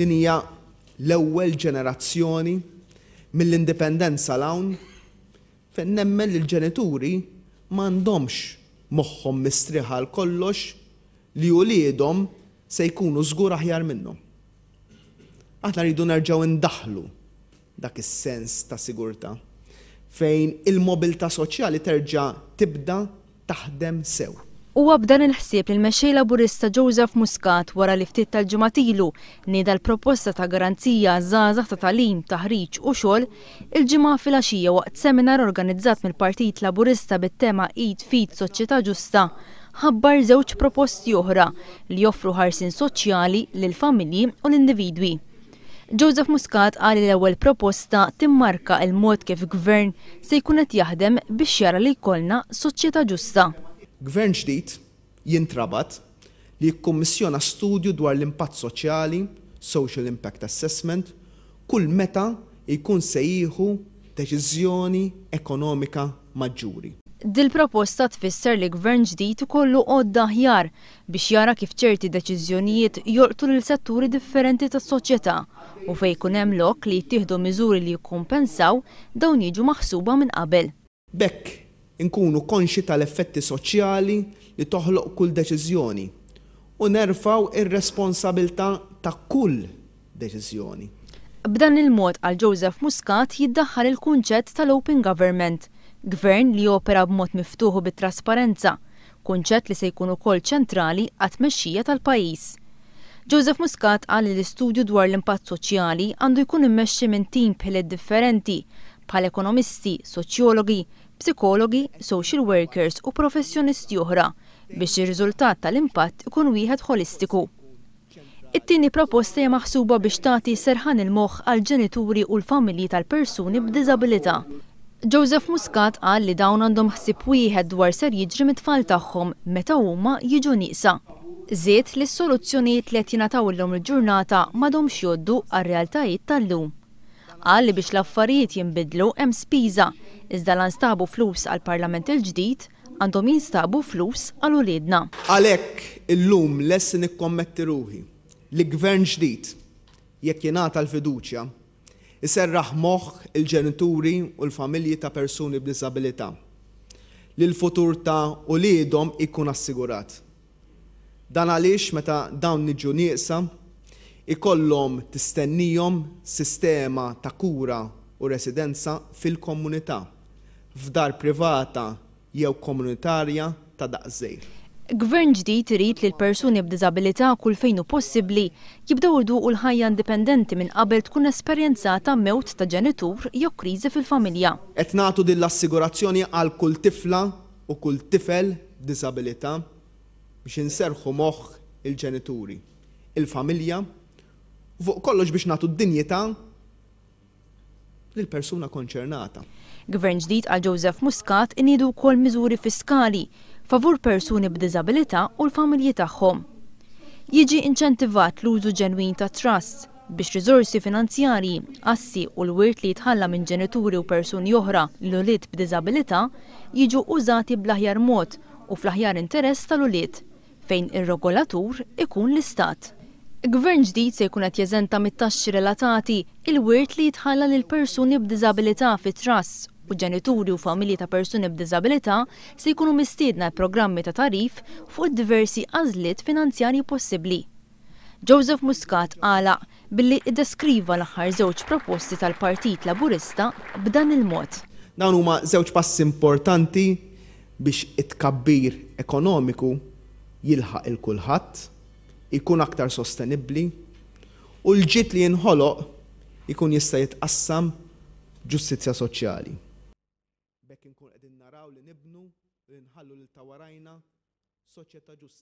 din hija l-ewwel ġenerazzjoni mill-indipendenza l-hawn fejn nemmen li l-ġenituri m'għandhomx moħħhom mistriħa l kollox li uliedhom se jkunu żgur aħjar minnhom. Aħna rridu nerġgħu indaħlu dak is-sens ta' sigurtà fejn il-mobilità soċjali terġa' tibda taħdem sew. Huwa b'dan il-ħsieb li l-mexxej laburista Joseph Muscat wara li ftit tal-ġimatilu nida l-proposta ta' garanzija żgħażagħ ta' talim, taħriġ u xogħol il-ġimgħa filgħaxija waqt seminar organizzat mill-Partit Laburista bit-tema id Fit Soċjetà Ġusta ħabbar żewġ proposti oħra li joffru ħarsin soċjali lil familji u l-individwi. Joseph Muscat għali l-ewwel proposta timmarka il-mod kif gvern se jkun qed jaħdem biex jara li jkollna soċjetà ġusta. Gvern ġdid jintrabat li kommissjona studju dwar l-impatt soċjali, social impact assessment, kull meta jkun se jieħu deċiżjoni ekonomika maġġuri. Dil-proposta tfisser li gvern ġdid ikollu għodda ħjar biex jara kif ċerti deċiżjonijiet jorqtu lil setturi differenti tas-soċjetà u fejn kunem hemm lok li jittihdu miżuri li jikkumpensaw dawn jiġu maħsuba minn qabel. Bekk inkunu konxi tal-effetti soċjali li toħloq kull deċiżjoni u nerfaw ir-responsabilta ta' kull deċiżjoni. B'dan il-mod għal Joseph Muscat jiddaħħal il-kunċett tal-Open Government, gvern li opera b'mod miftuħu bit-trasparenza, kunċett li se jkun ukoll ċentrali għat mexxija tal-pajjiż. Joseph Muscat għal l-istudju dwar l-impatt soċjali għandu jkun immexxi minn tim bħilet differenti bħal ekonomisti, soċjologi, psikologi, social workers u professjonisti oħra biex ir-riżultat tal-impatt ikun wieħed holistiku. It-tieni proposta hija maħsuba biex tagħti serħan il-moħħ għal ġenituri u l-familji tal-persuni b'diżabilità. Joseph Muscat qal li dawn għandhom ħsib wieħed dwar ser jiġri mit-tfal tagħhom meta huma jiġu nieqsa. Żiet li s-soluzzjonijiet li qed jingħataw illum il-ġurnata m'għadhomx joddu għar-realtajiet tal-lum. Qal li biex l-affarijiet jinbidlu hemm spiża iżda l-anstabu flus għal-parlament il-ġdid għandhom jinstabu flus għal uliedna. Għalek illum lessi nikkommetti ruħi li gvern ġdid jekk jingħata l-fiduċja iserraħ moħ il-ġenituri u l-familji ta' persuni b'disabilità li l-futur ta' u jidom ikun assigurat. Dan għaliex meta dawn niġu nieqsa ikollhom tistennijhom sistema ta' kura u residenza fil-komunità f'dar privata jew komunitarja ta' daqżej. Gvern ġdid irid li l-persuni b'diżabilità kull fejn hu possibbli jibdew u l-ħajja indipendenti minn qabel tkun esperjenzata mewt ta' ġenitur jew kriżi fil-familja. Qed nagħtu din l-assigurazzjoni għal kull tifla u kull tifel b'diżabilità biex inserħu moħħ il-ġenituri, il-familja, fuq kollox biex nagħtu d-dinjità lill-persuna konċernata. Gvern ġdid għal Joseph Muscat inidu kol miżuri fiskali favur persuni b'diżabilità u l-familji tagħhom. Jiġi inċentivat l-użu ġenwin ta' trust biex rizorsi finanzjarji, assi u l-wirt li jitħalla minn ġenituri u persuni oħra l-ulit b'diżabilità jiġu użati bl-aħjar mod u fl-aħjar interess tal-ulit fejn ir-regolatur ikun l-istat. Gvern ġdid se jkun qed jeżenta mit-taxxi relatati il-wirt li jitħalla lil persuni b'diżabilità fit trass u ġenituri u familji ta' persuni b'diżabilità se jkunu mistiedna programmi ta' tarif fuq diversi għażliet finanzjarji possibbli. Joseph Muscat għala billi iddeskriva l-aħħar żewġ proposti tal-Partit Laburista b'dan il-mod. Dawn huma żewġ passi importanti biex it-kabbir ekonomiku jilħaq il-kulħadd ikun aktar sostenibli u l-ġit li jinħoloq ikun jista' jitqassam ġustizzja soċjali. Bekk inkun qegħdin naraw li nibnu li nħallu lil tawarajna soċjetà ġusta.